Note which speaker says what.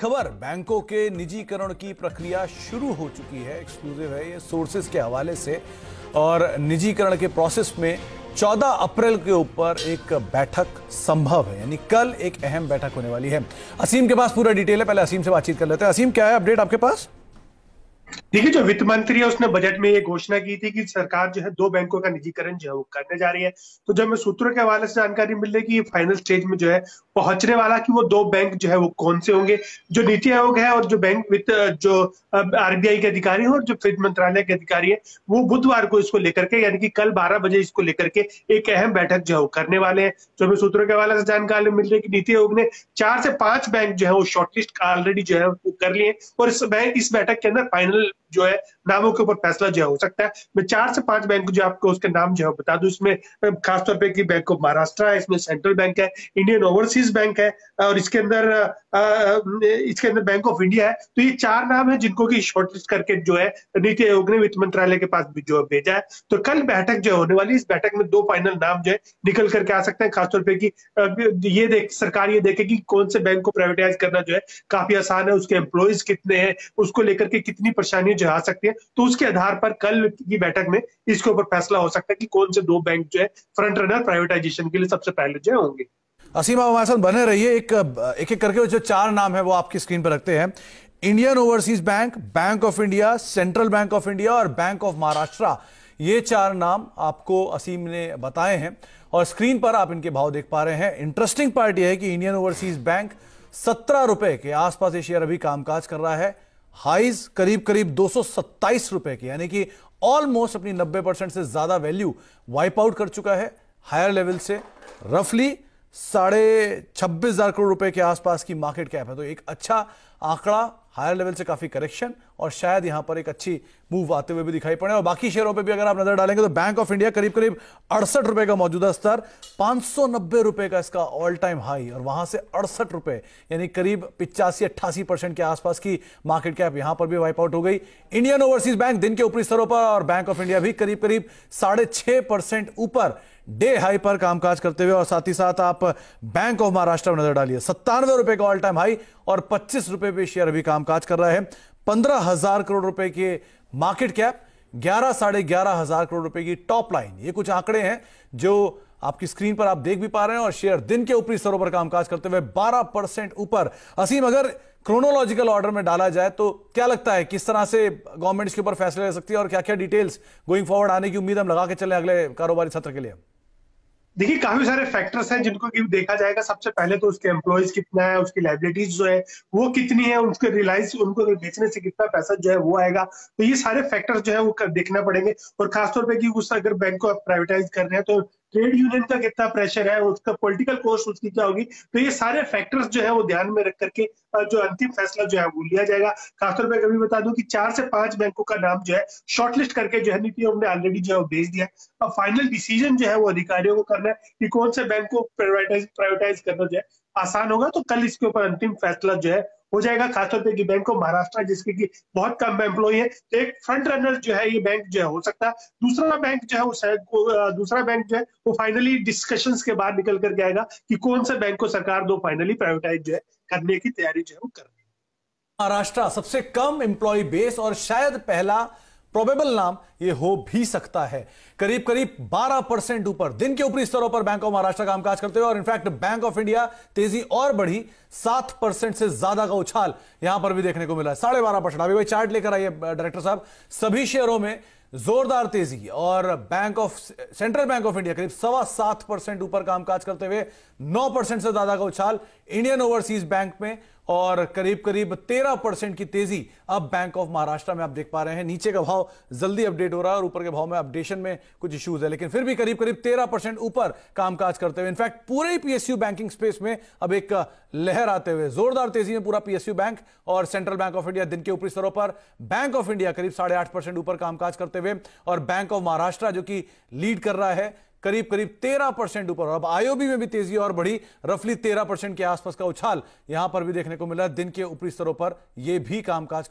Speaker 1: खबर बैंकों के निजीकरण की प्रक्रिया शुरू हो चुकी है एक्सक्लूसिव है ये सोर्सेज के हवाले से और निजीकरण के प्रोसेस में 14 अप्रैल के ऊपर एक बैठक संभव है यानी कल एक अहम बैठक होने वाली है असीम के पास
Speaker 2: पूरा डिटेल है पहले असीम से बातचीत कर लेते हैं असीम क्या है अपडेट आपके पास देखिए जो वित्त मंत्री है उसने बजट में ये घोषणा की थी कि सरकार जो है दो बैंकों का निजीकरण जो है वो करने जा रही है तो जब मैं सूत्रों के हवाले से जानकारी मिल रही कि फाइनल स्टेज में जो है पहुंचने वाला कि वो दो बैंक जो है वो कौन से होंगे जो नीति आयोग है और जो बैंक वित्त जो आरबीआई के अधिकारी है और जो वित्त मंत्रालय के अधिकारी है वो बुधवार को इसको लेकर के यानी कि कल बारह बजे इसको लेकर के एक अहम बैठक जो है वो करने वाले हैं जो हमें सूत्रों के हवाले से जानकारी मिल रही है कि नीति आयोग ने चार से पांच बैंक जो है वो शॉर्टलिस्ट ऑलरेडी जो है वो कर लिए और इस बैठक के अंदर फाइनल जो है नामों के ऊपर फैसला जो है हो सकता है मैं चार से पांच बैंक जो आपको उसके नाम जो है बता दू इसमें खासतौर पर बैंक ऑफ महाराष्ट्र है इसमें सेंट्रल बैंक है इंडियन ओवरसीज बैंक है और इसके अंदर इसके अंदर बैंक ऑफ इंडिया है तो ये चार नाम है जिनको की शॉर्टलिस्ट करके जो है नीति आयोग ने वित्त मंत्रालय के पास जो भेजा है तो कल बैठक जो होने वाली इस बैठक में दो फाइनल नाम जो है निकल करके आ सकते हैं खासतौर पर की ये देख सरकार ये देखे कि कौन से बैंक को प्राइवेटाइज करना जो है काफी आसान है उसके एम्प्लॉयज कितने हैं उसको लेकर के कितनी परेशानियां जो आ सकती है तो उसके आधार पर कल की बैठक में इसके ऊपर फैसला हो सकता है कि कौन से दो बैंक जो है फ्रंट रनर प्राइवेटाइजेशन के लिए सबसे पहले जो होंगे असीम आप हमारे साथ बने रहिए एक एक एक करके जो चार
Speaker 1: नाम है वो आपकी स्क्रीन पर रखते हैं Indian overseas bank bank of India central bank of India और बैंक ऑफ महाराष्ट्र ये चार नाम आपको असीम ने बताए हैं और स्क्रीन पर आप इनके भाव देख पा रहे हैं इंटरेस्टिंग पार्ट यह है कि इंडियन ओवरसीज बैंक सत्रह रुपए के आसपास ये शेयर अभी कामकाज कर रहा है हाइज करीब करीब दो रुपए की यानी कि ऑलमोस्ट अपनी 90 परसेंट से ज्यादा वैल्यू वाइप आउट कर चुका है हायर लेवल से रफली साढ़े छब्बीस हजार करोड़ रुपए के आसपास की मार्केट कैप है तो एक अच्छा आंकड़ा हायर लेवल से काफी करेक्शन और शायद यहां पर एक अच्छी मूव आते हुए भी दिखाई पड़े और बाकी शेयरों पे भी अगर आप नजर डालेंगे तो बैंक ऑफ इंडिया करीब करीब अड़सठ रुपए का मौजूदा स्तर पांच रुपए का इसका ऑल टाइम हाई और वहां से अड़सठ रुपए यानी करीब पिचासी अट्ठासी परसेंट के आसपास की मार्केट कैप यहां पर भी वाइप आउट हो गई इंडियन ओवरसीज बैंक दिन के ऊपरी स्तरों पर और बैंक ऑफ इंडिया भी करीब करीब साढ़े ऊपर डे हाई पर कामकाज करते हुए और साथ ही साथ आप बैंक ऑफ महाराष्ट्र में नजर डालिए सत्तानवे रुपए का ऑल टाइम हाई और पच्चीस रुपए रुपए पे शेयर अभी कामकाज कर रहा है पंद्रह हजार करोड़ रुपए के मार्केट कैप ग्यारह साढ़े ग्यारह हजार करोड़ रुपए की टॉप लाइन ये कुछ आंकड़े हैं जो आपकी स्क्रीन पर आप देख भी पा रहे हैं और शेयर दिन के ऊपरी स्तरों पर कामकाज करते हुए बारह परसेंट ऊपर असीम अगर क्रोनोलॉजिकल ऑर्डर में डाला जाए तो क्या लगता है किस तरह से गवर्नमेंट इसके ऊपर फैसले ले सकती है और क्या क्या डिटेल्स गोइंग फॉरवर्ड आने की उम्मीद हम लगा के चले अगले कारोबारी सत्र के लिए देखिए
Speaker 2: काफी सारे फैक्टर्स हैं जिनको कि देखा जाएगा सबसे पहले तो उसके एम्प्लॉयज कितना है उसकी लाइबिलिटीज जो है वो कितनी है उसके रिलायंस उनको बेचने से कितना पैसा जो है वो आएगा तो ये सारे फैक्टर्स जो है वो देखना पड़ेंगे और खासतौर पर कि उस अगर बैंक को आप प्राइवेटाइज कर रहे हैं तो ट्रेड यूनियन का कितना प्रेशर है उसका पॉलिटिकल कोस्ट उसकी क्या होगी तो ये सारे फैक्टर्स जो है वो ध्यान में रख करके जो अंतिम फैसला जो है वो लिया जाएगा खासतौर पर कभी बता दूं कि चार से पांच बैंकों का नाम जो है शॉर्टलिस्ट करके जो है नीति आयोग ने ऑलरेडी जो है वो भेज दिया अब फाइनल डिसीजन जो है वो अधिकारियों को करना है कि कौन से बैंक को प्राइवेटाइज प्राइवेटाइज करना जो है आसान होगा तो कल इसके ऊपर अंतिम फैसला जो है हो जाएगा खासतौर पर बैंक ऑफ महाराष्ट्र जिसके की बहुत कम एम्प्लॉय है तो एक फ्रंट रनर जो है ये बैंक जो है हो सकता है दूसरा बैंक जो है वो शायद दूसरा बैंक जो है वो फाइनली डिस्कशन के बाद निकल करके आएगा कि कौन सा बैंक को सरकार दो फाइनली प्राइवेटाइज जो है करने की तैयारी जो है वो कर रही है महाराष्ट्र सबसे कम एम्प्लॉय बेस और शायद पहला
Speaker 1: प्रोबेबल नाम ये हो भी सकता है करीब करीब 12 परसेंट ऊपर दिन के ऊपरी स्तरों पर बैंक ऑफ महाराष्ट्र कामकाज करते हुए और इनफैक्ट बैंक ऑफ इंडिया तेजी और बढ़ी सात परसेंट से ज्यादा का उछाल यहां पर भी देखने को मिला साढ़े बारह परसेंट अभी भाई चार्ट लेकर आइए डायरेक्टर साहब सभी शेयरों में जोरदार तेजी और bank of central bank of India करीब सवा सात परसेंट ऊपर कामकाज करते हुए नौ परसेंट से ज्यादा का उछाल इंडियन ओवरसीज बैंक में और करीब करीब तेरह परसेंट की तेजी अब बैंक ऑफ महाराष्ट्र में आप देख पा रहे हैं नीचे का भाव जल्दी अपडेट हो रहा है और ऊपर के भाव में अपडेशन में कुछ इश्यूज है लेकिन फिर भी करीब करीब तेरह परसेंट ऊपर कामकाज करते हुए इनफैक्ट पूरे पीएसयू बैंकिंग स्पेस में अब एक लहर आते हुए जोरदार तेजी में पूरा पीएसयू बैंक और सेंट्रल बैंक ऑफ इंडिया दिन के ऊपरी स्तरों पर बैंक ऑफ इंडिया करीब साढ़े ऊपर कामकाज करते होते हुए और बैंक ऑफ महाराष्ट्र जो कि लीड कर रहा है करीब करीब 13 परसेंट ऊपर अब आईओबी में भी तेजी और बढ़ी रफली 13 परसेंट के आसपास का उछाल यहां पर भी देखने को मिला दिन के ऊपरी स्तरों पर यह भी कामकाज